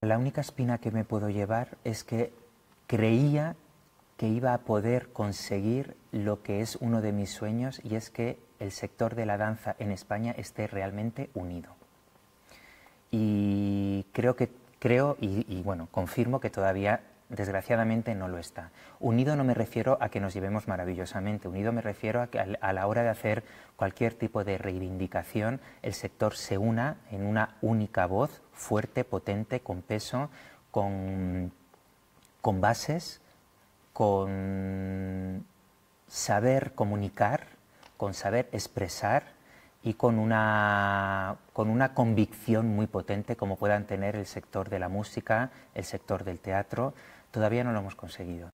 La única espina que me puedo llevar es que creía que iba a poder conseguir lo que es uno de mis sueños y es que el sector de la danza en España esté realmente unido. Y creo que creo y, y bueno, confirmo que todavía Desgraciadamente no lo está. Unido no me refiero a que nos llevemos maravillosamente, unido me refiero a que a la hora de hacer cualquier tipo de reivindicación el sector se una en una única voz, fuerte, potente, con peso, con, bases, con saber comunicar, con saber expresar y con una convicción muy potente como puedan tener el sector de la música, el sector del teatro, Todavía no lo hemos conseguido.